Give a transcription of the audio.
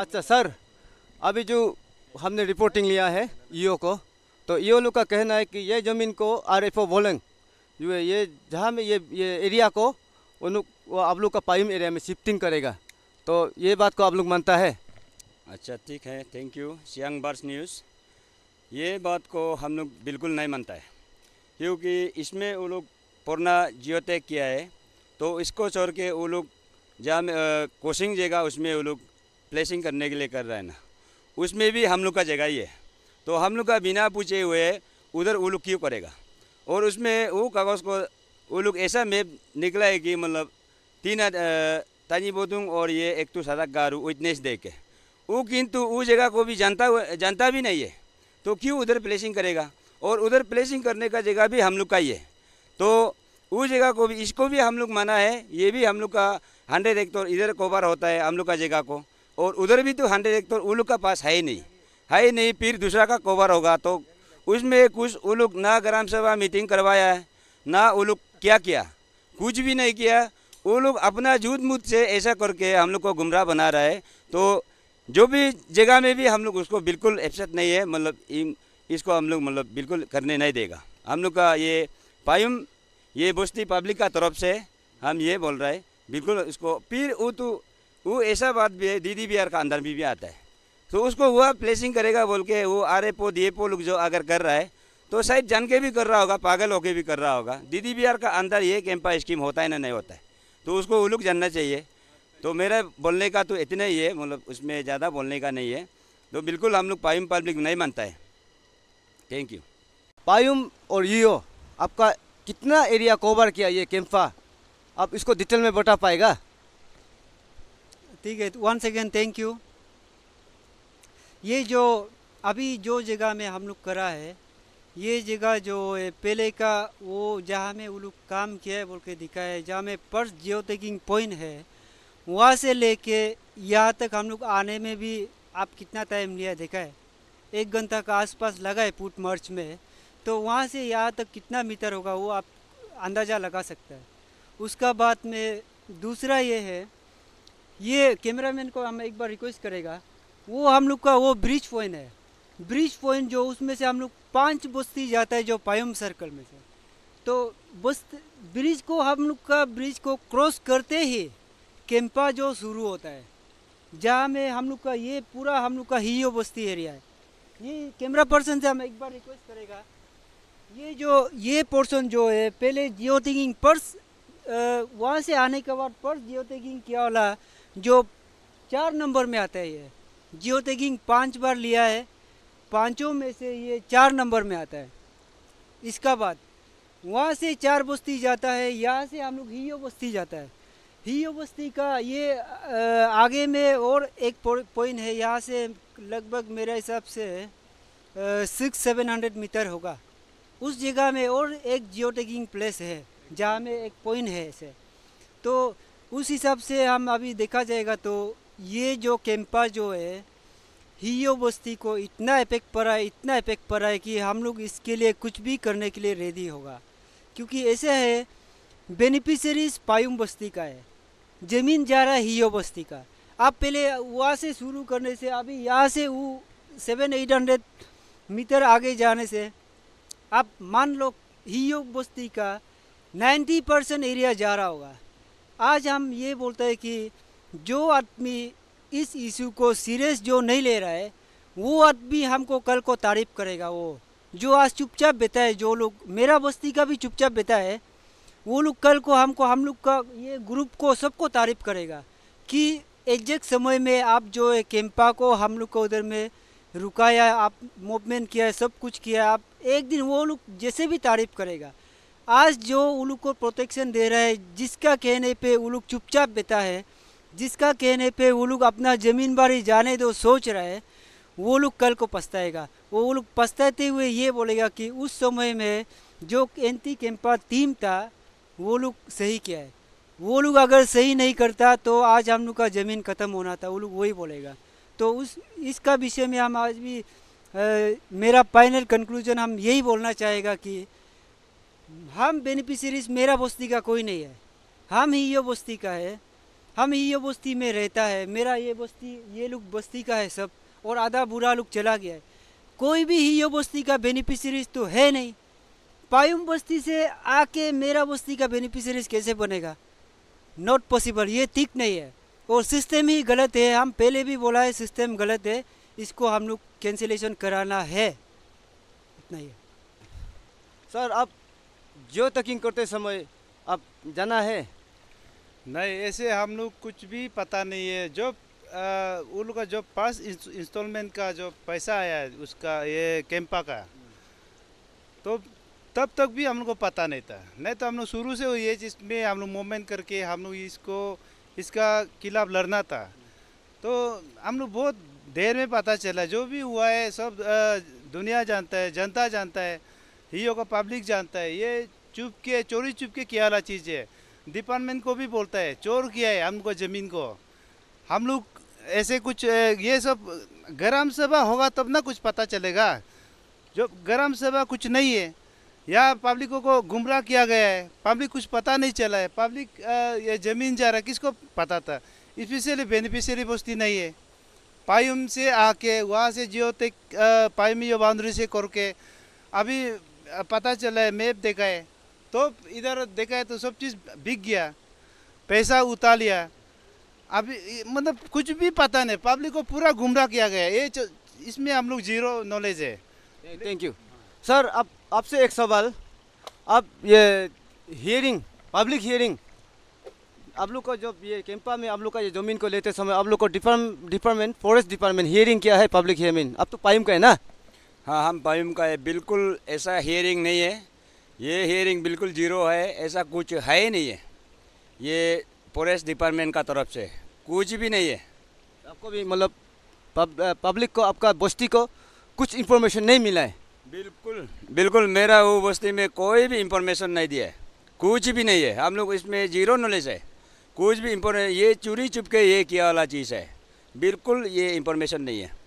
अच्छा सर अभी जो हमने रिपोर्टिंग लिया है ईओ e को तो ईओ e लोग का कहना है कि ये ज़मीन को आर एफ ओ बोलेंग जो है ये जहाँ में ये ये एरिया को उन लोग आप लोग का पाइम एरिया में शिफ्टिंग करेगा तो ये बात को आप लोग मानता है अच्छा ठीक है थैंक यू सियांग बार्स न्यूज़ ये बात को हम लोग बिल्कुल नहीं मानता है क्योंकि इसमें वो लोग पुराना जियोटेक किया है तो इसको छोड़ के वो लोग जहाँ कोशिंग जगह उसमें वो लोग प्लेसिंग करने के लिए कर रहा है ना उसमें भी हम लोग का जगह ही है तो हम लोग का बिना पूछे हुए उधर वो लोग क्यों करेगा और उसमें वो कागज़ को वो लोग ऐसा मैप निकला है कि मतलब तीन ताजी बोतुंग और ये एक तो सदक गारू विटनेस दे के वो किंतु वो जगह को भी जानता जानता भी नहीं है तो क्यों उधर प्लेसिंग करेगा और उधर प्लेसिंग करने का जगह भी हम लोग का ही है तो वो जगह को भी इसको भी हम लोग माना है ये भी हम लोग का हंड्रेड एक तो इधर कोबार होता है हम लोग का जगह को और उधर भी तो हंड्रेड एक वो तो लोग का पास है ही नहीं है ही नहीं फिर दूसरा का कोबर होगा तो उसमें कुछ वो लोग ना ग्राम सभा मीटिंग करवाया है ना वो लोग क्या किया कुछ भी नहीं किया वो लोग अपना झूठ मूठ से ऐसा करके हम लोग को गुमराह बना रहा है तो जो भी जगह में भी हम लोग उसको बिल्कुल एक्सेप्ट नहीं है मतलब इसको हम लोग मतलब बिल्कुल करने नहीं देगा हम लोग का ये पायुम ये बस्ती पब्लिक का तरफ से हम ये बोल रहे हैं बिल्कुल इसको फिर वो तो वो ऐसा बात भी है दीदी बिहार का अंदर भी, भी आता है तो उसको हुआ प्लेसिंग करेगा बोल के वो आर पो दिए पो एफ लोग जो अगर कर रहा है तो शायद जान के भी कर रहा होगा पागल होके भी कर रहा होगा दीदी बिहार का अंदर ये कैंपा स्कीम होता है ना नहीं होता है तो उसको वो लोग जानना चाहिए तो मेरा बोलने का तो इतना ही है मतलब उसमें ज़्यादा बोलने का नहीं है तो बिल्कुल हम लोग पायुम पब्लिक नहीं मानता है थैंक यू पायुम और यो आपका कितना एरिया कोवर किया ये कैंपा आप इसको डिटेल में बता पाएगा ठीक है one once again thank you ये जो अभी जो जगह में हम लोग करा है ये जगह जो पहले का वो जहाँ में वो लोग काम किया है बोल के दिखा है जहाँ में पर्स जियो टेकिंग पॉइंट है वहाँ से लेके यहाँ तक हम लोग आने में भी आप कितना टाइम लिया देखा है एक घंटा का आसपास लगा है पुट मर्च में तो वहाँ से यहाँ तक कितना मीटर होगा वो आप अंदाज़ा लगा सकते हैं उसका बाद में दूसरा ये है ये कैमरामैन को हम एक बार रिक्वेस्ट करेगा वो हम लोग का वो ब्रिज पॉइंट है ब्रिज पॉइंट जो उसमें से हम लोग पाँच बस्ती जाता है जो पायम सर्कल में से तो बस ब्रिज को हम लोग का ब्रिज को क्रॉस करते ही कैंपा जो शुरू होता है जहाँ में हम लोग का ये पूरा हम लोग का ही बस्ती एरिया है ये कैमरा पर्सन से हम एक बार रिक्वेस्ट करेगा ये जो ये पोर्सन जो है पहले जियो थिंकिंग पर्स वहाँ से आने के बाद पर्स जियो थिंकिंग किया वाला जो चार नंबर में आता है ये जियो टैगिंग पाँच बार लिया है पाँचों में से ये चार नंबर में आता है इसका बाद वहाँ से चार बस्ती जाता है यहाँ से हम लोग हियो बस्ती जाता है ही बस्ती का ये आगे में और एक पॉइंट है यहाँ से लगभग मेरे हिसाब से सिक्स सेवन हंड्रेड मीटर होगा उस जगह में और एक जियो टैगिंग प्लेस है जहाँ में एक पॉइंट है ऐसे तो उस हिसाब से हम अभी देखा जाएगा तो ये जो कैंपा जो है हियो बस्ती को इतना इफेक्ट पड़ा है इतना इफेक्ट पड़ा है कि हम लोग इसके लिए कुछ भी करने के लिए रेडी होगा क्योंकि ऐसे है बेनिफिशरीज पायुम बस्ती का है ज़मीन जा रहा है हियो बस्ती का आप पहले वहाँ से शुरू करने से अभी यहाँ से वो सेवन एट हंड्रेड मीटर आगे जाने से आप मान लो हियो बस्ती का नाइन्टी परसेंट एरिया जा रहा होगा आज हम ये बोलते हैं कि जो आदमी इस इशू को सीरियस जो नहीं ले रहा है वो आदमी हमको कल को तारीफ करेगा वो जो आज चुपचाप बेता है जो लोग मेरा बस्ती का भी चुपचाप बेता है वो लोग कल को हमको हम लोग का ये ग्रुप को सबको तारीफ करेगा कि एग्जैक्ट समय में आप जो है कैंपा को हम लोग को उधर में रुकाया आप मूवमेंट किया है सब कुछ किया आप एक दिन वो लोग जैसे भी तारीफ करेगा आज जो लोग को प्रोटेक्शन दे रहा है जिसका कहने पे वो लोग चुपचाप बेता है जिसका कहने पे वो लोग अपना ज़मीन बारी जाने दो सोच रहा है वो लोग कल को पछताएगा वो लोग पछताते हुए ये बोलेगा कि उस समय में जो एंटी कैंपा टीम था वो लोग सही किया है वो लोग अगर सही नहीं करता तो आज हम लोग का ज़मीन ख़त्म होना था वो लोग वही बोलेगा तो उस इसका विषय में हम आज भी आ, मेरा फाइनल कंक्लूजन हम यही बोलना चाहेगा कि हम बेनिफिशरीज मेरा बस्ती का कोई नहीं है हम ही ये बस्ती का है हम ही ये बस्ती में रहता है मेरा ये बस्ती ये लोग बस्ती का है सब और आधा बुरा लोग चला गया है कोई भी ही यो बस्ती का बेनिफिशरीज तो है नहीं पायुम बस्ती से आके मेरा बस्ती का बेनिफिशरीज कैसे बनेगा नॉट पॉसिबल ये ठीक नहीं है और सिस्टम ही गलत है हम पहले भी बोला है सिस्टम गलत है इसको हम लोग कैंसिलेशन कराना है इतना ही है सर आप जो तकिंग करते समय आप जाना है नहीं ऐसे हम लोग कुछ भी पता नहीं है जो उन लोग का जो पास इंस्टॉलमेंट का जो पैसा आया है उसका ये कैंपा का तो तब तक भी हम लोग को पता नहीं था नहीं तो हम लोग शुरू से ये चीज़ में हम लोग मूवमेंट करके हम लोग इसको इसका खिलाफ लड़ना था तो हम लोग बहुत देर में पता चला जो भी हुआ है सब दुनिया जानता है जनता जानता है ही होगा पब्लिक जानता है ये चुप के चोरी चुप के किया वाला चीज़ है डिपार्टमेंट को भी बोलता है चोर किया है हमको ज़मीन को हम लोग ऐसे कुछ ये सब ग्राम सभा होगा तब ना कुछ पता चलेगा जो ग्राम सभा कुछ नहीं है या पब्लिकों को गुमराह किया गया है पब्लिक कुछ पता नहीं चला है पब्लिक ये ज़मीन जा रहा है किसको पता था स्पेशली बेनिफिशियरी बस्ती नहीं है पायुम से आके वहाँ से जियो तक पायुम बाउंड्री से करके अभी पता चला है मैप देखा है तो इधर देखा है तो सब चीज़ बिक गया पैसा उतार लिया अभी मतलब कुछ भी पता नहीं पब्लिक को पूरा गुमराह किया गया ये इसमें हम लोग जीरो नॉलेज है थैंक यू सर अब आपसे एक सवाल अब ये हियरिंग पब्लिक हियरिंग आप लोग का जब ये कैंपा में आप लोग का ये जमीन को लेते समय आप लोग को डिपार्टमेंट फॉरेस्ट डिपार्टमेंट हियरिंग किया है पब्लिक हियरिंग अब तो पाइम का है ना हाँ हम पयम का है बिल्कुल ऐसा हियरिंग नहीं है ये हियरिंग बिल्कुल ज़ीरो है ऐसा कुछ है ही नहीं है ये फॉरेस्ट डिपार्टमेंट का तरफ से कुछ भी नहीं है आपको भी मतलब पब, पब्लिक को आपका बस्ती को कुछ इंफॉर्मेशन नहीं मिला है बिल्कुल बिल्कुल मेरा वो बस्ती में कोई भी इन्फॉर्मेशन नहीं दिया है कुछ भी नहीं है हम लोग इसमें ज़ीरो नॉलेज है कुछ भी इंफॉर्मेशन ये चोरी चुप के ये किया वाला चीज़ है बिल्कुल ये इंफॉर्मेशन नहीं है